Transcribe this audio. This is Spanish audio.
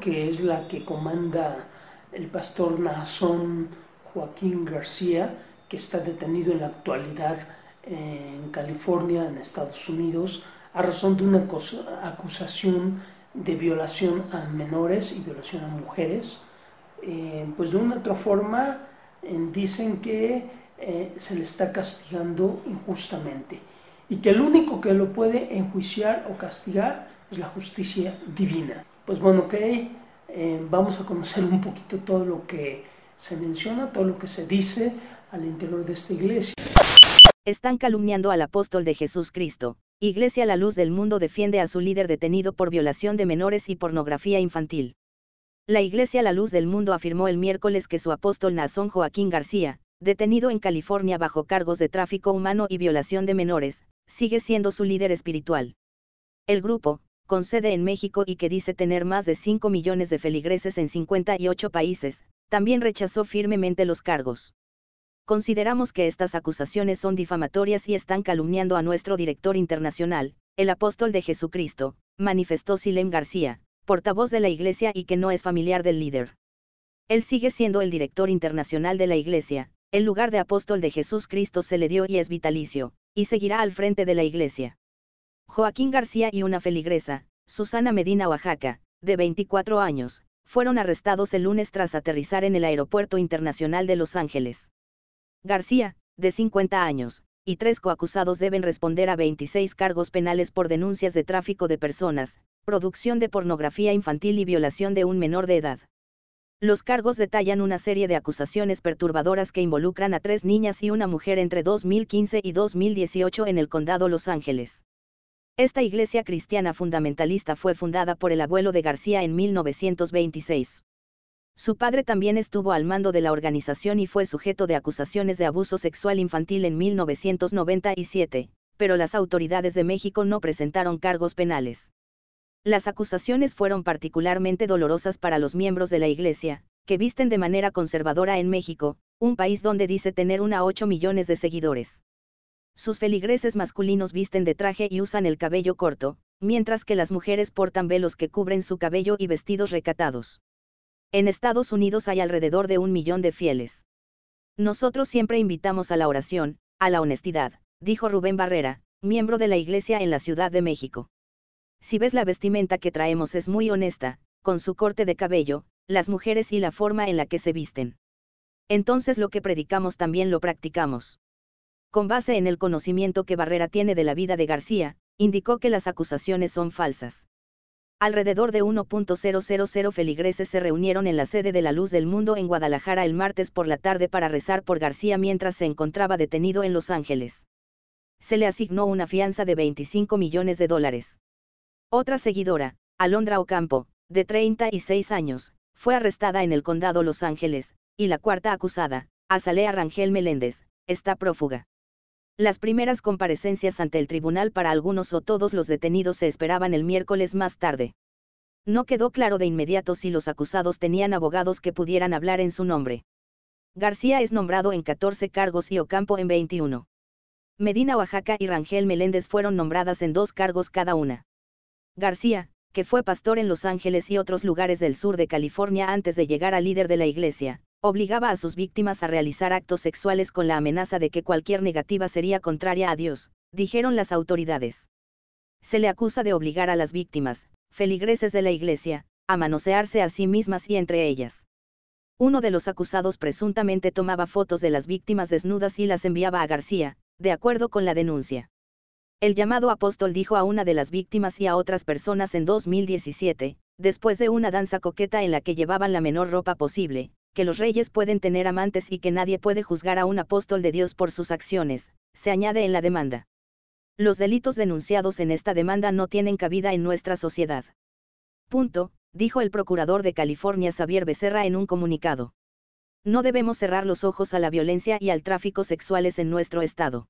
que es la que comanda el pastor Nazón Joaquín García, que está detenido en la actualidad en California, en Estados Unidos, a razón de una acusación de violación a menores y violación a mujeres. Eh, pues de una otra forma eh, dicen que eh, se le está castigando injustamente y que el único que lo puede enjuiciar o castigar es la justicia divina pues bueno, ok, eh, vamos a conocer un poquito todo lo que se menciona, todo lo que se dice al interior de esta iglesia. Están calumniando al apóstol de Jesús Cristo. Iglesia La Luz del Mundo defiende a su líder detenido por violación de menores y pornografía infantil. La Iglesia La Luz del Mundo afirmó el miércoles que su apóstol Nazón Joaquín García, detenido en California bajo cargos de tráfico humano y violación de menores, sigue siendo su líder espiritual. El grupo, con sede en México y que dice tener más de 5 millones de feligreses en 58 países, también rechazó firmemente los cargos. Consideramos que estas acusaciones son difamatorias y están calumniando a nuestro director internacional, el apóstol de Jesucristo, manifestó Silem García, portavoz de la Iglesia y que no es familiar del líder. Él sigue siendo el director internacional de la Iglesia, el lugar de apóstol de Jesús Cristo se le dio y es vitalicio, y seguirá al frente de la Iglesia. Joaquín García y una feligresa, Susana Medina Oaxaca, de 24 años, fueron arrestados el lunes tras aterrizar en el Aeropuerto Internacional de Los Ángeles. García, de 50 años, y tres coacusados deben responder a 26 cargos penales por denuncias de tráfico de personas, producción de pornografía infantil y violación de un menor de edad. Los cargos detallan una serie de acusaciones perturbadoras que involucran a tres niñas y una mujer entre 2015 y 2018 en el condado Los Ángeles. Esta iglesia cristiana fundamentalista fue fundada por el abuelo de García en 1926. Su padre también estuvo al mando de la organización y fue sujeto de acusaciones de abuso sexual infantil en 1997, pero las autoridades de México no presentaron cargos penales. Las acusaciones fueron particularmente dolorosas para los miembros de la Iglesia, que visten de manera conservadora en México, un país donde dice tener una 8 millones de seguidores sus feligreses masculinos visten de traje y usan el cabello corto, mientras que las mujeres portan velos que cubren su cabello y vestidos recatados. En Estados Unidos hay alrededor de un millón de fieles. Nosotros siempre invitamos a la oración, a la honestidad, dijo Rubén Barrera, miembro de la Iglesia en la Ciudad de México. Si ves la vestimenta que traemos es muy honesta, con su corte de cabello, las mujeres y la forma en la que se visten. Entonces lo que predicamos también lo practicamos con base en el conocimiento que Barrera tiene de la vida de García, indicó que las acusaciones son falsas. Alrededor de 1.000 feligreses se reunieron en la sede de la Luz del Mundo en Guadalajara el martes por la tarde para rezar por García mientras se encontraba detenido en Los Ángeles. Se le asignó una fianza de 25 millones de dólares. Otra seguidora, Alondra Ocampo, de 36 años, fue arrestada en el condado Los Ángeles, y la cuarta acusada, Azalea Rangel Meléndez, está prófuga. Las primeras comparecencias ante el tribunal para algunos o todos los detenidos se esperaban el miércoles más tarde. No quedó claro de inmediato si los acusados tenían abogados que pudieran hablar en su nombre. García es nombrado en 14 cargos y Ocampo en 21. Medina Oaxaca y Rangel Meléndez fueron nombradas en dos cargos cada una. García, que fue pastor en Los Ángeles y otros lugares del sur de California antes de llegar a líder de la iglesia, obligaba a sus víctimas a realizar actos sexuales con la amenaza de que cualquier negativa sería contraria a Dios, dijeron las autoridades. Se le acusa de obligar a las víctimas, feligreses de la iglesia, a manosearse a sí mismas y entre ellas. Uno de los acusados presuntamente tomaba fotos de las víctimas desnudas y las enviaba a García, de acuerdo con la denuncia. El llamado apóstol dijo a una de las víctimas y a otras personas en 2017, después de una danza coqueta en la que llevaban la menor ropa posible, que los reyes pueden tener amantes y que nadie puede juzgar a un apóstol de Dios por sus acciones, se añade en la demanda. Los delitos denunciados en esta demanda no tienen cabida en nuestra sociedad. Punto, dijo el procurador de California Xavier Becerra en un comunicado. No debemos cerrar los ojos a la violencia y al tráfico sexuales en nuestro estado.